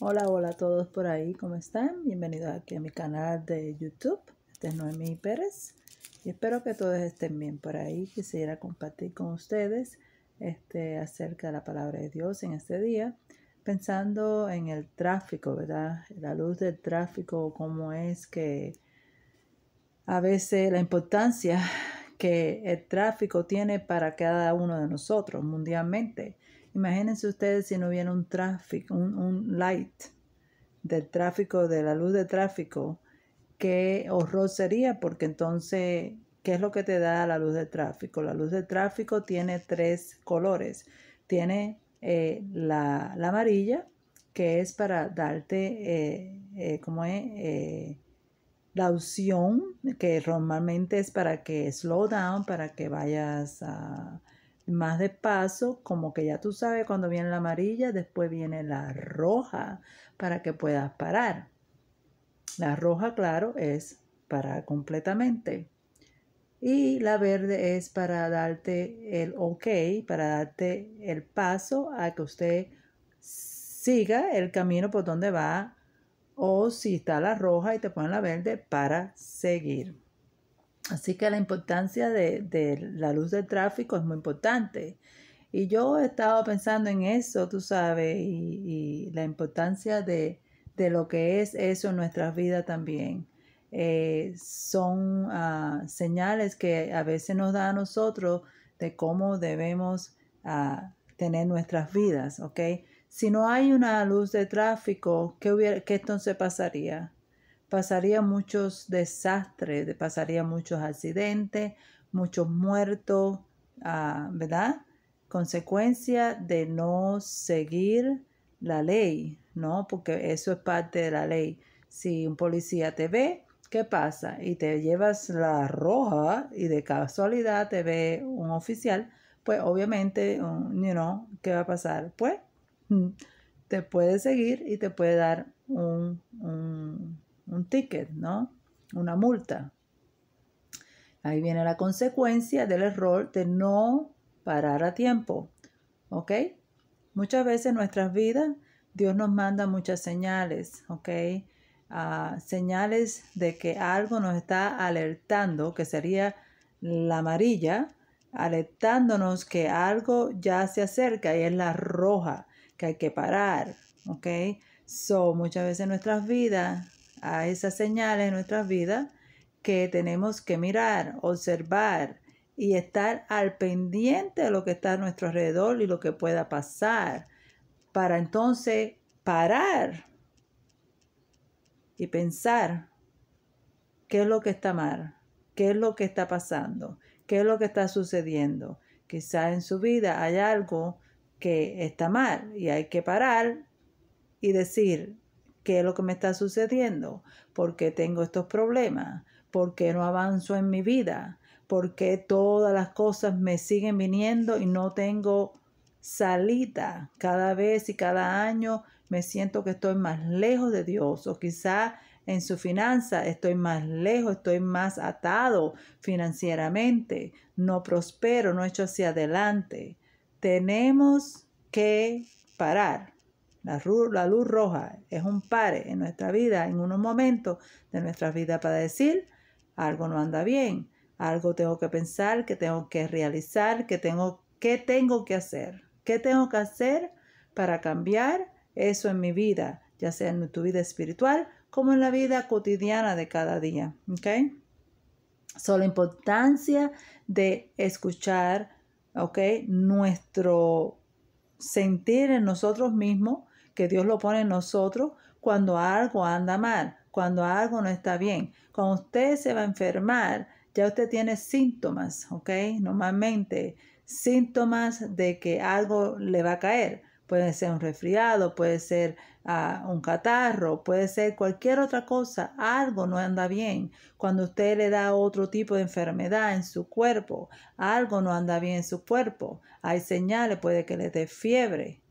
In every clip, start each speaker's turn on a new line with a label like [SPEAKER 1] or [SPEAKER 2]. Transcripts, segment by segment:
[SPEAKER 1] Hola, hola a todos por ahí, ¿cómo están? Bienvenidos aquí a mi canal de YouTube. Este es Noemí Pérez y espero que todos estén bien por ahí. Quisiera compartir con ustedes este, acerca de la palabra de Dios en este día, pensando en el tráfico, ¿verdad? La luz del tráfico, cómo es que a veces la importancia que el tráfico tiene para cada uno de nosotros mundialmente Imagínense ustedes si no hubiera un tráfico, un, light del tráfico, de la luz de tráfico, qué horror sería, porque entonces, ¿qué es lo que te da la luz de tráfico? La luz de tráfico tiene tres colores. Tiene eh, la, amarilla, que es para darte, eh, eh, la opción, que normalmente es para que slow down, para que vayas a más de paso como que ya tú sabes cuando viene la amarilla, después viene la roja para que puedas parar. La roja, claro, es para completamente. Y la verde es para darte el ok, para darte el paso a que usted siga el camino por donde va. O si está la roja y te ponen la verde, para seguir. Así que la importancia de, la luz de tráfico es muy importante. Y yo he estado pensando en eso, tú sabes, y, la importancia de, lo que es eso en nuestras vidas también. Eh, son ah, señales que a veces nos da a nosotros de cómo debemos ah, tener nuestras vidas, ¿ok? Si no hay una luz de tráfico, ¿qué, qué entonces pasaría? pasaría muchos desastres, pasaría muchos accidentes, muchos muertos, ah, ¿verdad? Consecuencia de no seguir la ley, ¿no? Porque eso es parte de la ley. Si un policía te ve, ¿qué pasa? Y te llevas la roja y de casualidad te ve un oficial, pues obviamente, you ¿qué va a pasar? Pues te puede seguir y te puede dar un, un un ticket, ¿no? Una multa. Ahí viene la consecuencia del error de no parar a tiempo, ¿ok? Muchas veces en nuestras vidas Dios nos manda muchas señales, ¿ok? Ah, señales de que algo nos está alertando, que sería la amarilla, alertándonos que algo ya se acerca y es la roja, que hay que parar, ¿ok? So, muchas veces en nuestras vidas a esas señales en nuestras vidas que tenemos que mirar, observar y estar al pendiente de lo que está a nuestro alrededor y lo que pueda pasar para entonces parar y pensar qué es lo que está mal, qué es lo que está pasando, qué es lo que está sucediendo. Quizá en su vida hay algo que está mal y hay que parar y decir, qué es lo que me está sucediendo, por qué tengo estos problemas, por qué no avanzo en mi vida, por qué todas las cosas me siguen viniendo y no tengo salida. Cada vez y cada año me siento que estoy más lejos de Dios o quizá en su finanza, estoy más lejos, estoy más atado financieramente, no prospero, no echo hacia adelante. Tenemos que parar la, luz roja es un pare en nuestra vida, en unos momentos de nuestra vida para decir, algo no anda bien, algo tengo que pensar, que tengo que realizar, que tengo, qué tengo que hacer, qué tengo que hacer para cambiar eso en mi vida, ya sea en tu vida espiritual como en la vida cotidiana de cada día. ¿Ok? So, la importancia de escuchar, ¿ok? Nuestro sentir en nosotros mismos, que Dios lo pone en nosotros cuando algo anda mal, cuando algo no está bien. Cuando usted se va a enfermar, ya usted tiene síntomas, ¿ok? Normalmente, síntomas de que algo le va a caer. Puede ser un resfriado, puede ser ah, un catarro, puede ser cualquier otra cosa. Algo no anda bien. Cuando usted le da otro tipo de enfermedad en su cuerpo, algo no anda bien en su cuerpo. Hay señales, puede que le dé fiebre,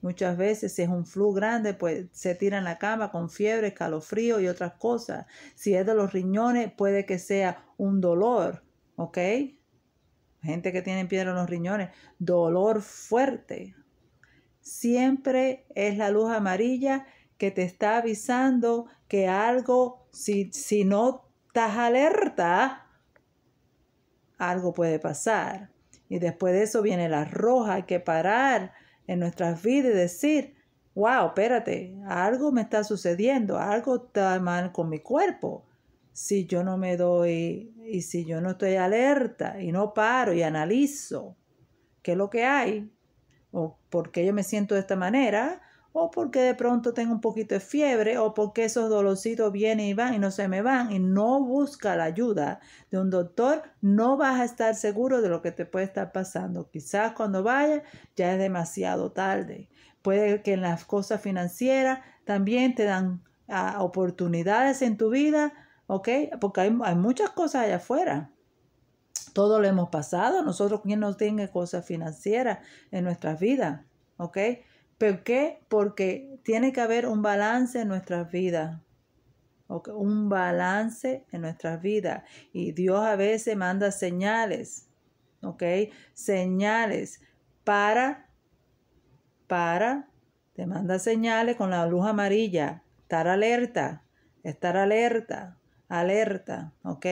[SPEAKER 1] Muchas veces si es un flu grande, pues se tira en la cama con fiebre, escalofrío y otras cosas. Si es de los riñones, puede que sea un dolor, Gente que tiene piedra en los riñones, dolor fuerte. Siempre es la luz amarilla que te está avisando que algo, si, si no estás alerta, algo puede pasar. Y después de eso viene la roja, hay que parar en nuestras vidas decir, wow, espérate, algo me está sucediendo, algo está mal con mi cuerpo. Si yo no me doy y si yo no estoy alerta y no paro y analizo qué es lo que hay o por qué yo me siento de esta manera, o porque de pronto tengo un poquito de fiebre, o porque esos dolorcitos vienen y van y no se me van, y no busca la ayuda de un doctor, no vas a estar seguro de lo que te puede estar pasando. Quizás cuando vayas ya es demasiado tarde. Puede que en las cosas financieras también te dan ah, oportunidades en tu vida, ¿ok? Porque hay, muchas cosas allá afuera. Todo lo hemos pasado. Nosotros, quien no tiene cosas financieras en nuestras vidas, ¿ok? ¿Por qué? Porque tiene que haber un balance en nuestras vidas. un balance en nuestras vidas. Y Dios a veces manda señales, ¿ok? Señales para, para, te manda señales con la luz amarilla. Estar alerta, estar alerta, alerta, ¿ok?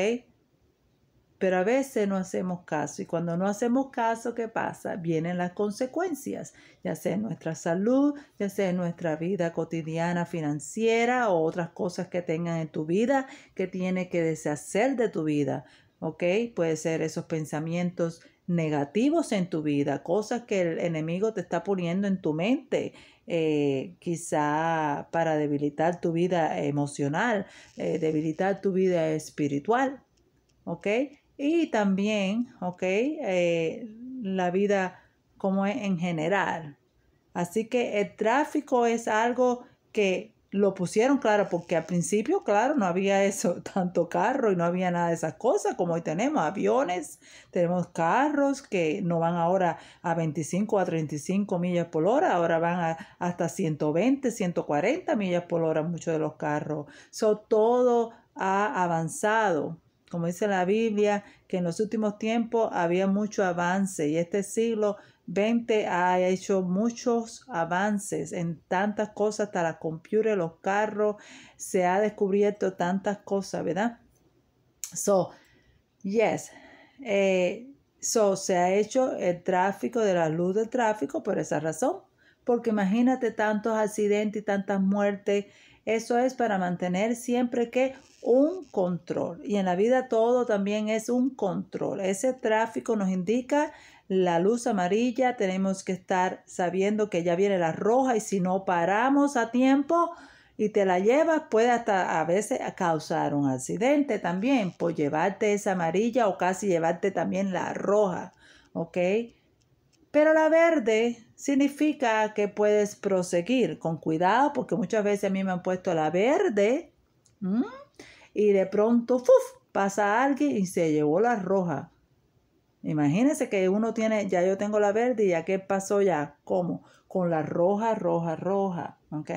[SPEAKER 1] pero a veces no hacemos caso y cuando no hacemos caso, ¿qué pasa? Vienen las consecuencias, ya sea en nuestra salud, ya sea en nuestra vida cotidiana financiera o otras cosas que tengan en tu vida que tiene que deshacer de tu vida, ¿ok? Puede ser esos pensamientos negativos en tu vida, cosas que el enemigo te está poniendo en tu mente, eh, quizá para debilitar tu vida emocional, eh, debilitar tu vida espiritual, ¿ok? y también, ¿ok? Eh, la vida como en general. Así que el tráfico es algo que lo pusieron claro, porque al principio, claro, no había eso, tanto carro y no había nada de esas cosas como hoy tenemos, aviones, tenemos carros que no van ahora a 25 a 35 millas por hora, ahora van hasta 120, 140 millas por hora muchos de los carros. todo ha avanzado como dice la Biblia, que en los últimos tiempos había mucho avance y este siglo XX ha hecho muchos avances en tantas cosas, hasta la computadora, los carros, se ha descubierto tantas cosas, ¿verdad? So, yes, eh, so se ha hecho el tráfico de la luz del tráfico por esa razón, porque imagínate tantos accidentes y tantas muertes eso es para mantener siempre que un control. Y en la vida todo también es un control. Ese tráfico nos indica la luz amarilla, tenemos que estar sabiendo que ya viene la roja y si no paramos a tiempo y te la llevas, puede hasta a veces causar un accidente también por llevarte esa amarilla o casi llevarte también la roja, ¿ok? Pero la verde significa que puedes proseguir con cuidado, porque muchas veces a mí me han puesto la verde y de pronto pasa alguien y se llevó la roja. Imagínense que uno tiene, ya yo tengo la verde y ya qué pasó ya, ¿cómo? Con la roja, roja, roja, ¿ok?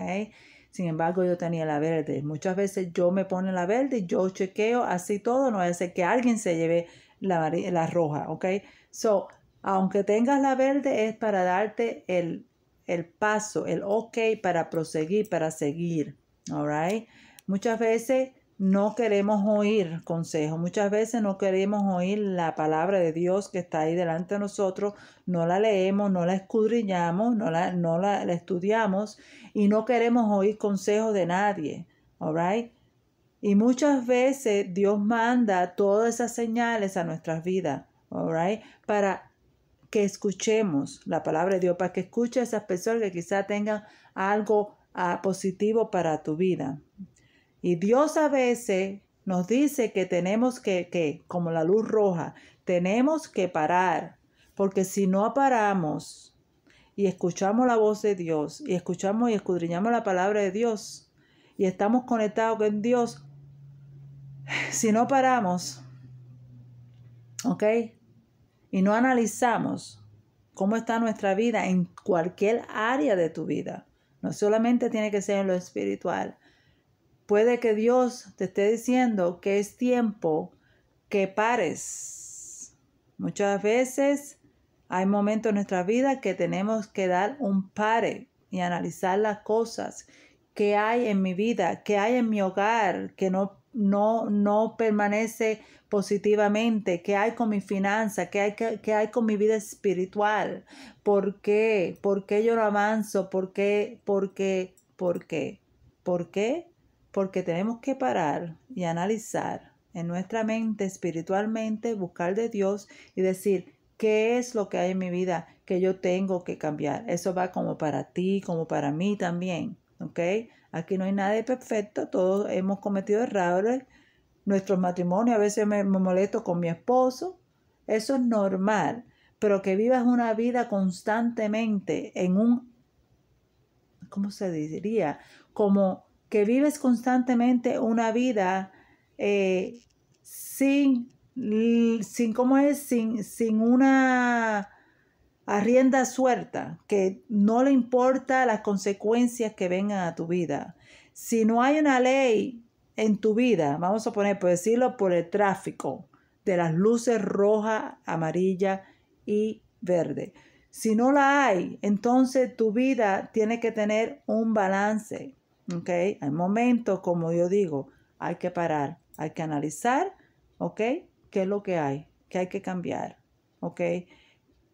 [SPEAKER 1] Sin embargo, yo tenía la verde. Muchas veces yo me pone la verde y yo chequeo así todo, no hace que alguien se lleve la, la roja, ¿ok? So, aunque tengas la verde es para darte el, paso, el ok para proseguir, para seguir. All right? Muchas veces no queremos oír consejos, muchas veces no queremos oír la palabra de Dios que está ahí delante de nosotros, no la leemos, no la escudriñamos, no la, no la, estudiamos y no queremos oír consejos de nadie. All right? Y muchas veces Dios manda todas esas señales a nuestras vidas, all right? Para que escuchemos la palabra de Dios, para que escuche a esas personas que quizá tengan algo ah, positivo para tu vida. Y Dios a veces nos dice que tenemos que, que, como la luz roja, tenemos que parar, porque si no paramos y escuchamos la voz de Dios, y escuchamos y escudriñamos la palabra de Dios, y estamos conectados con Dios, si no paramos, ¿ok? y no analizamos cómo está nuestra vida en cualquier área de tu vida, no solamente tiene que ser en lo espiritual, puede que Dios te esté diciendo que es tiempo que pares. Muchas veces hay momentos en nuestra vida que tenemos que dar un pare y analizar las cosas. que hay en mi vida? que hay en mi hogar que no no, no permanece positivamente, qué hay con mi finanza, qué hay, hay con mi vida espiritual, por qué, por qué yo no avanzo, por qué, por qué, por qué, por qué, porque tenemos que parar y analizar en nuestra mente espiritualmente, buscar de Dios y decir, ¿qué es lo que hay en mi vida que yo tengo que cambiar? Eso va como para ti, como para mí también, ¿ok? Aquí no hay nada perfecto, todos hemos cometido errores. nuestros matrimonios, a veces me, molesto con mi esposo, eso es normal, pero que vivas una vida constantemente en un, ¿cómo se diría? Como que vives constantemente una vida eh, sin, sin, ¿cómo es? Sin, sin una Arrienda rienda suelta, que no le importa las consecuencias que vengan a tu vida. Si no hay una ley en tu vida, vamos a poner, por decirlo, por el tráfico de las luces roja, amarilla y verde. Si no la hay, entonces tu vida tiene que tener un balance. ¿Ok? Hay momentos, como yo digo, hay que parar, hay que analizar, ¿ok? ¿Qué es lo que hay? ¿Qué hay que cambiar? ¿Ok?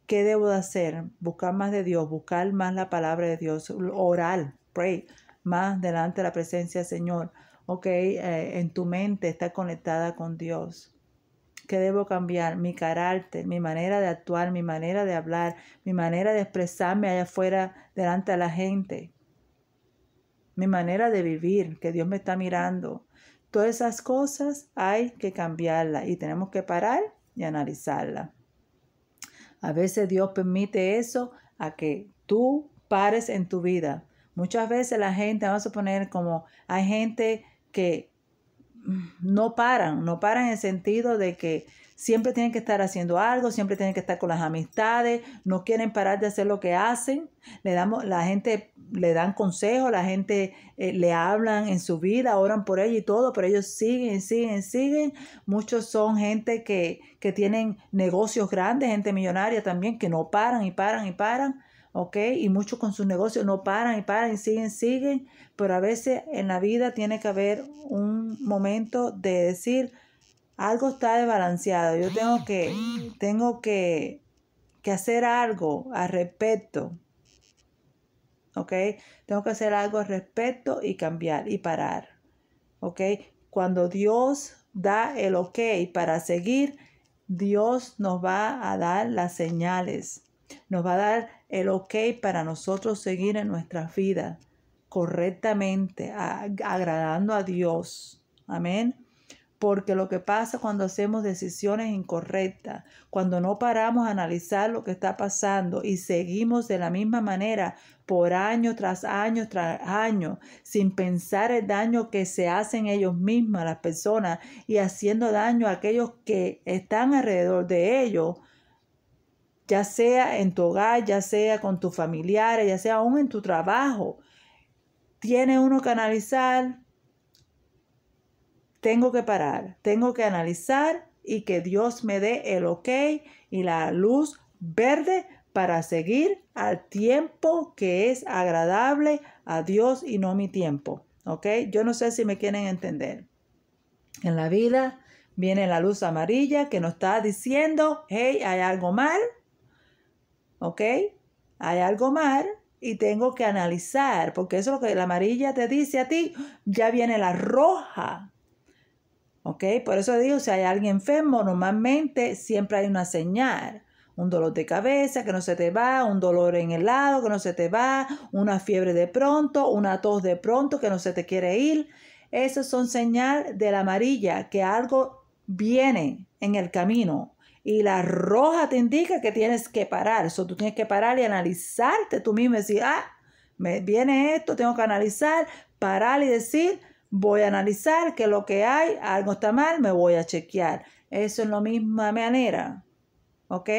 [SPEAKER 1] ¿Qué debo de hacer? Buscar más de Dios, buscar más la palabra de Dios, orar, pray, más delante de la presencia del Señor. Ok, eh, en tu mente está conectada con Dios. ¿Qué debo cambiar? Mi carácter, mi manera de actuar, mi manera de hablar, mi manera de expresarme allá afuera delante de la gente. Mi manera de vivir, que Dios me está mirando. Todas esas cosas hay que cambiarlas y tenemos que parar y analizarlas. A veces Dios permite eso a que tú pares en tu vida. Muchas veces la gente, vamos a poner como hay gente que mm, no paran, no paran en el sentido de que Siempre tienen que estar haciendo algo, siempre tienen que estar con las amistades, no quieren parar de hacer lo que hacen. Le damos, la gente le dan consejos, la gente eh, le hablan en su vida, oran por ellos y todo, pero ellos siguen, siguen, siguen. Muchos son gente que, que tienen negocios grandes, gente millonaria también, que no paran y paran y paran. ¿ok? Y muchos con sus negocios no paran y paran y siguen, siguen, pero a veces en la vida tiene que haber un momento de decir, algo está desbalanceado, yo tengo que, tengo que, que hacer algo al respecto. ¿Ok? Tengo que hacer algo al respecto y cambiar y parar. ¿Ok? Cuando Dios da el ok para seguir, Dios nos va a dar las señales. Nos va a dar el ok para nosotros seguir en nuestra vida correctamente, agradando a Dios. Amén. Porque lo que pasa cuando hacemos decisiones incorrectas, cuando no paramos a analizar lo que está pasando y seguimos de la misma manera por año tras año tras año, sin pensar el daño que se hacen ellos mismos, las personas, y haciendo daño a aquellos que están alrededor de ellos, ya sea en tu hogar, ya sea con tus familiares, ya sea aún en tu trabajo. Tiene uno que analizar tengo que parar, tengo que analizar y que Dios me dé el ok y la luz verde para seguir al tiempo que es agradable a Dios y no mi tiempo. ¿Ok? Yo no sé si me quieren entender. En la vida viene la luz amarilla que nos está diciendo, hey, hay algo mal. ¿Ok? Hay algo mal y tengo que analizar, porque eso es lo que la amarilla te dice a ti. Ya viene la roja por eso digo, si hay alguien enfermo, normalmente siempre hay una señal. Un dolor de cabeza que no se te va, un dolor en el lado que no se te va, una fiebre de pronto, una tos de pronto que no se te quiere ir. Esas son señal de la amarilla, que algo viene en el camino. Y la roja te indica que tienes que parar. Eso tú tienes que parar y analizarte tú mismo y decir, ah, me viene esto, tengo que analizar, parar y decir, voy a analizar que lo que hay, algo está mal, me voy a chequear. Eso es la misma manera, ¿ok?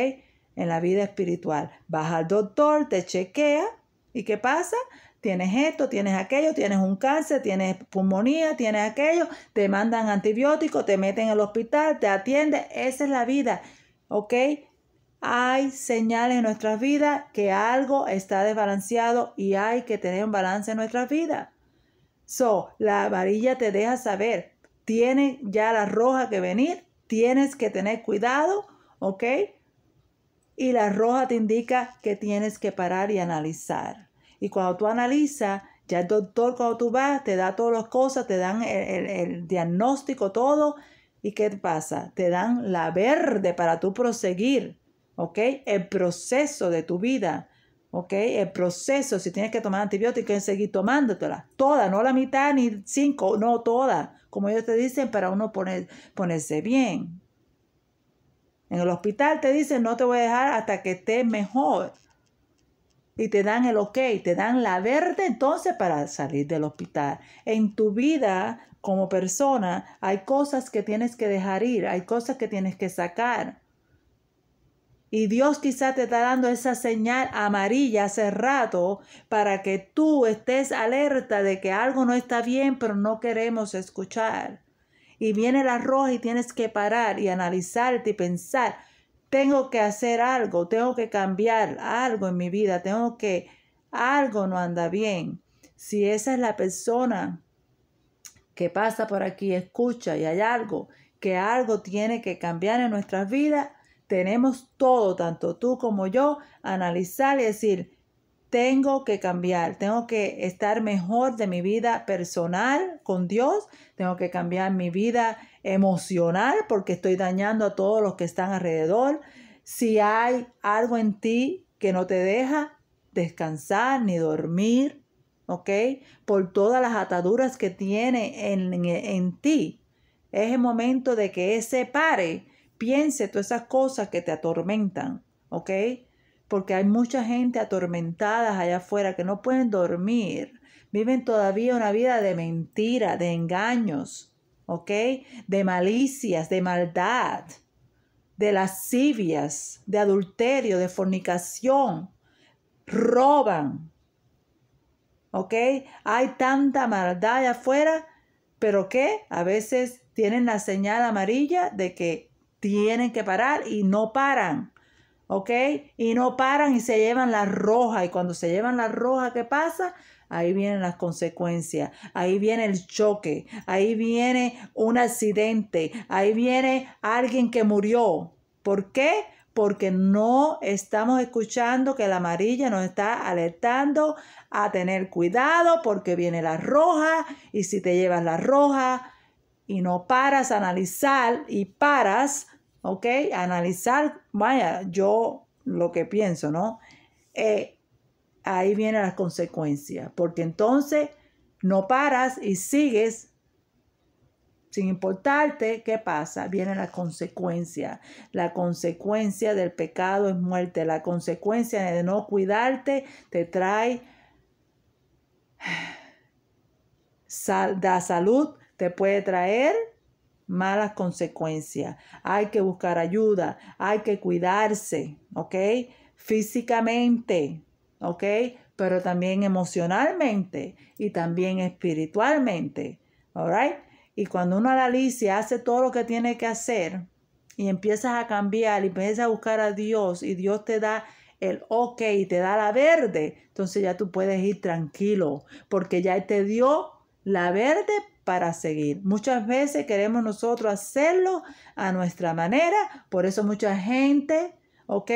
[SPEAKER 1] En la vida espiritual. Vas al doctor, te chequea y ¿qué pasa? Tienes esto, tienes aquello, tienes un cáncer, tienes pulmonía, tienes aquello, te mandan antibióticos, te meten al hospital, te atienden. Esa es la vida, ¿ok? Hay señales en nuestras vidas que algo está desbalanceado y hay que tener un balance en nuestras vidas. So, la varilla te deja saber, tiene ya la roja que venir, tienes que tener cuidado, ¿ok? Y la roja te indica que tienes que parar y analizar. Y cuando tú analizas, ya el doctor cuando tú vas te da todas las cosas, te dan el, diagnóstico, todo. ¿Y qué pasa? Te dan la verde para tú proseguir, ¿ok? El proceso de tu vida. ¿ok? El proceso, si tienes que tomar antibióticos, es seguir tomándotela. todas, no la mitad ni cinco, no todas, como ellos te dicen, para uno poner, ponerse bien. En el hospital te dicen, no te voy a dejar hasta que estés mejor. Y te dan el ok, te dan la verde entonces para salir del hospital. En tu vida como persona hay cosas que tienes que dejar ir, hay cosas que tienes que sacar. Y Dios quizá te está dando esa señal amarilla hace rato para que tú estés alerta de que algo no está bien, pero no queremos escuchar. Y viene la roja y tienes que parar y analizarte y pensar, tengo que hacer algo, tengo que cambiar algo en mi vida, tengo que, algo no anda bien. Si esa es la persona que pasa por aquí, escucha y hay algo, que algo tiene que cambiar en nuestras vidas, tenemos todo, tanto tú como yo, analizar y decir, tengo que cambiar, tengo que estar mejor de mi vida personal con Dios, tengo que cambiar mi vida emocional porque estoy dañando a todos los que están alrededor. Si hay algo en ti que no te deja descansar ni dormir, ¿ok? Por todas las ataduras que tiene en, ti, es el momento de que ese pare piense todas esas cosas que te atormentan, ¿ok? Porque hay mucha gente atormentada allá afuera que no pueden dormir, viven todavía una vida de mentira, de engaños, ¿ok? De malicias, de maldad, de lascivias, de adulterio, de fornicación, roban, ¿ok? Hay tanta maldad allá afuera, pero que a veces tienen la señal amarilla de que tienen que parar y no paran. ¿Ok? Y no paran y se llevan la roja. Y cuando se llevan la roja, ¿qué pasa? Ahí vienen las consecuencias, ahí viene el choque, ahí viene un accidente, ahí viene alguien que murió. ¿Por qué? Porque no estamos escuchando que la amarilla nos está alertando a tener cuidado porque viene la roja y si te llevas la roja, y no paras a analizar y paras, ¿ok? Analizar, vaya, yo lo que pienso, ¿no? Eh, ahí viene las consecuencia. porque entonces no paras y sigues sin importarte qué pasa, viene la consecuencia. La consecuencia del pecado es muerte. La consecuencia de no cuidarte te trae la salud, te puede traer malas consecuencias. Hay que buscar ayuda, hay que cuidarse, ¿ok? Físicamente, ¿ok? Pero también emocionalmente y también espiritualmente, alright, Y cuando uno analiza, hace todo lo que tiene que hacer y empiezas a cambiar y empiezas a buscar a Dios y Dios te da el ok y te da la verde, entonces ya tú puedes ir tranquilo porque ya te dio la verde para seguir. Muchas veces queremos nosotros hacerlo a nuestra manera, por eso mucha gente, ¿ok?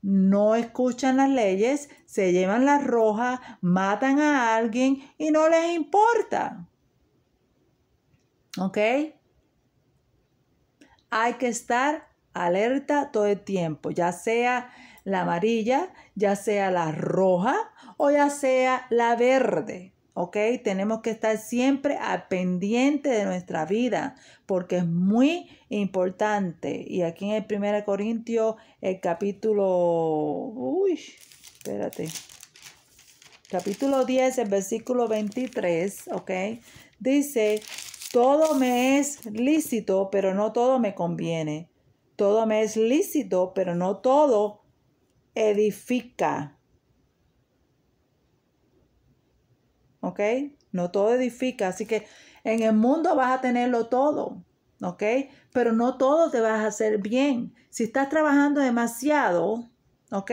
[SPEAKER 1] No escuchan las leyes, se llevan las rojas, matan a alguien y no les importa. ¿Ok? Hay que estar alerta todo el tiempo, ya sea la amarilla, ya sea la roja o ya sea la verde. ¿ok? Tenemos que estar siempre al pendiente de nuestra vida, porque es muy importante. Y aquí en el 1 Corintio, el capítulo, uy, espérate, capítulo 10, el versículo 23, ¿ok? Dice, todo me es lícito, pero no todo me conviene. Todo me es lícito, pero no todo edifica. ¿ok? No todo edifica, así que en el mundo vas a tenerlo todo, ¿ok? Pero no todo te vas a hacer bien. Si estás trabajando demasiado, ¿ok?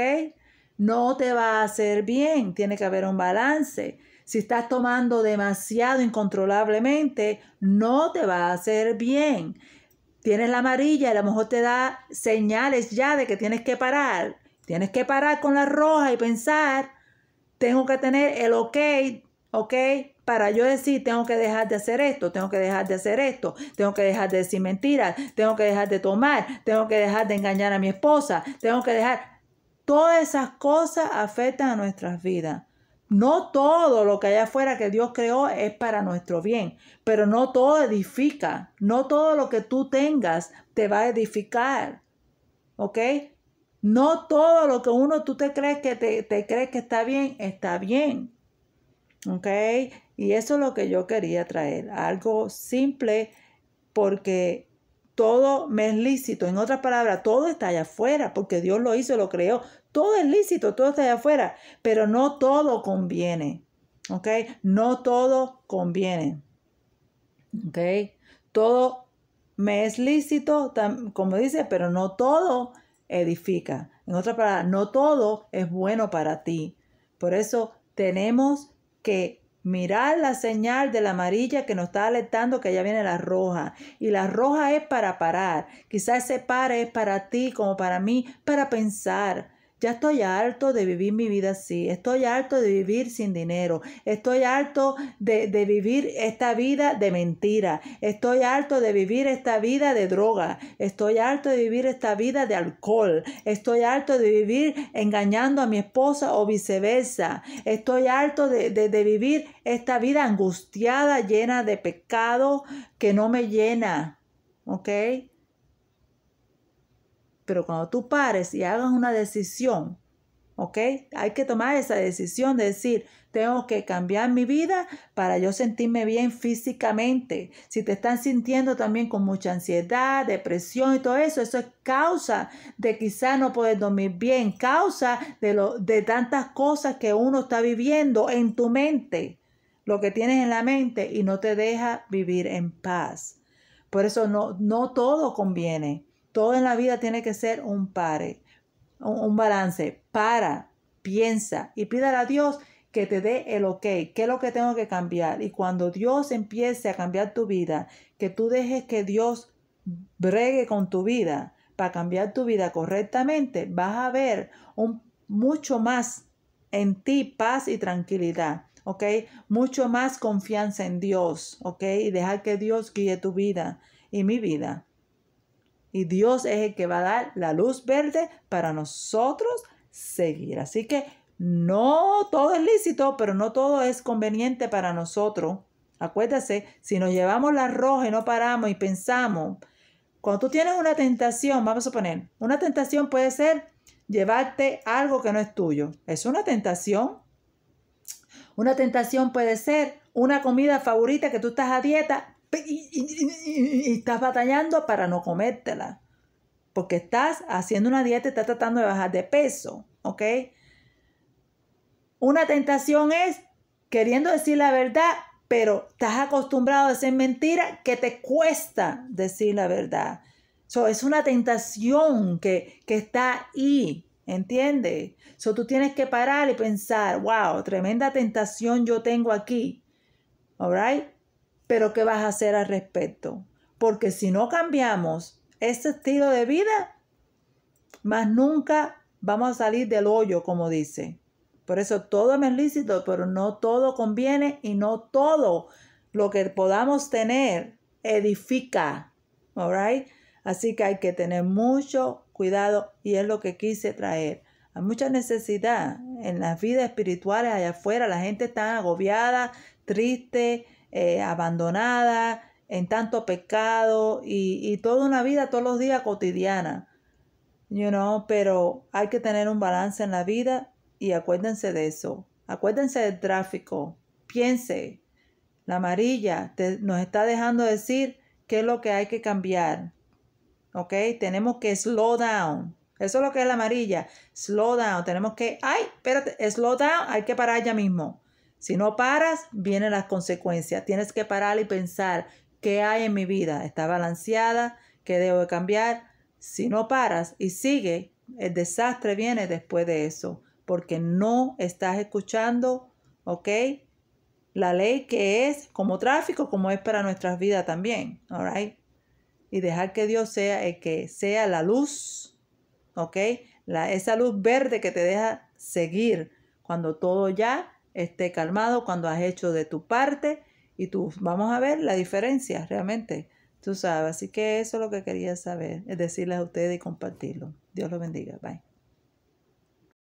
[SPEAKER 1] No te va a hacer bien, tiene que haber un balance. Si estás tomando demasiado incontrolablemente, no te va a hacer bien. Tienes la amarilla y a lo mejor te da señales ya de que tienes que parar. Tienes que parar con la roja y pensar, tengo que tener el ok ¿ok? Para yo decir, tengo que dejar de hacer esto, tengo que dejar de hacer esto, tengo que dejar de decir mentiras, tengo que dejar de tomar, tengo que dejar de engañar a mi esposa, tengo que dejar... Todas esas cosas afectan a nuestras vidas. No todo lo que hay afuera que Dios creó es para nuestro bien, pero no todo edifica, no todo lo que tú tengas te va a edificar, ¿ok? No todo lo que uno tú te crees que te crees que está bien, está bien. ¿Ok? Y eso es lo que yo quería traer, algo simple porque todo me es lícito. En otras palabras, todo está allá afuera porque Dios lo hizo, lo creó. Todo es lícito, todo está allá afuera, pero no todo conviene. ¿Ok? No todo conviene. ¿Ok? Todo me es lícito, como dice, pero no todo edifica. En otras palabras, no todo es bueno para ti. Por eso tenemos que mirar la señal de la amarilla que nos está alertando que ya viene la roja. Y la roja es para parar. Quizás ese para es para ti como para mí, para pensar, ya estoy harto de vivir mi vida así. Estoy harto de vivir sin dinero. Estoy harto de, vivir esta vida de mentira. Estoy harto de vivir esta vida de droga. Estoy harto de vivir esta vida de alcohol. Estoy harto de vivir engañando a mi esposa o viceversa. Estoy harto de, de vivir esta vida angustiada, llena de pecado que no me llena. ¿Ok? Pero cuando tú pares y hagas una decisión, ¿ok? Hay que tomar esa decisión de decir, tengo que cambiar mi vida para yo sentirme bien físicamente. Si te están sintiendo también con mucha ansiedad, depresión y todo eso, eso es causa de quizá no poder dormir bien, causa de, lo, de tantas cosas que uno está viviendo en tu mente, lo que tienes en la mente y no te deja vivir en paz. Por eso no, no todo conviene. Todo en la vida tiene que ser un pare, un balance. Para, piensa y pídale a Dios que te dé el ok, qué es lo que tengo que cambiar. Y cuando Dios empiece a cambiar tu vida, que tú dejes que Dios bregue con tu vida para cambiar tu vida correctamente, vas a ver un, mucho más en ti paz y tranquilidad, ¿ok? Mucho más confianza en Dios, ¿ok? Y dejar que Dios guíe tu vida y mi vida. Y Dios es el que va a dar la luz verde para nosotros seguir. Así que no todo es lícito, pero no todo es conveniente para nosotros. Acuérdate, si nos llevamos la roja y no paramos y pensamos, cuando tú tienes una tentación, vamos a poner, una tentación puede ser llevarte algo que no es tuyo. Es una tentación. Una tentación puede ser una comida favorita que tú estás a dieta y, estás batallando para no comértela. Porque estás haciendo una dieta y estás tratando de bajar de peso, ¿ok? Una tentación es queriendo decir la verdad, pero estás acostumbrado a decir mentira que te cuesta decir la verdad. So, es una tentación que, que está ahí, ¿entiendes? So, tú tienes que parar y pensar, wow, tremenda tentación yo tengo aquí, ¿all pero ¿qué vas a hacer al respecto? Porque si no cambiamos este estilo de vida, más nunca vamos a salir del hoyo, como dice. Por eso todo es lícito, pero no todo conviene y no todo lo que podamos tener edifica. All Así que hay que tener mucho cuidado y es lo que quise traer. Hay mucha necesidad en las vidas espirituales allá afuera. La gente está agobiada, triste, eh, abandonada, en tanto pecado y, toda una vida, todos los días cotidiana. You pero hay que tener un balance en la vida y acuérdense de eso. Acuérdense del tráfico. Piense, la amarilla nos está dejando decir qué es lo que hay que cambiar. ¿Ok? Tenemos que slow down. Eso es lo que es la amarilla. Slow down. Tenemos que, ay, espérate, slow down. Hay que parar ya mismo. Si no paras, vienen las consecuencias. Tienes que parar y pensar qué hay en mi vida. ¿Está balanceada? ¿Qué debo cambiar? Si no paras y sigue, el desastre viene después de eso, porque no estás escuchando, ¿ok? La ley que es como tráfico, como es para nuestras vidas también, ¿all Y dejar que Dios sea el que sea la luz, ¿ok? La, esa luz verde que te deja seguir cuando todo ya esté calmado, cuando has hecho de tu parte y tú vamos a ver la diferencia realmente, tú sabes. Así que eso es lo que quería saber, es decirles a ustedes y compartirlo. Dios los bendiga. Bye.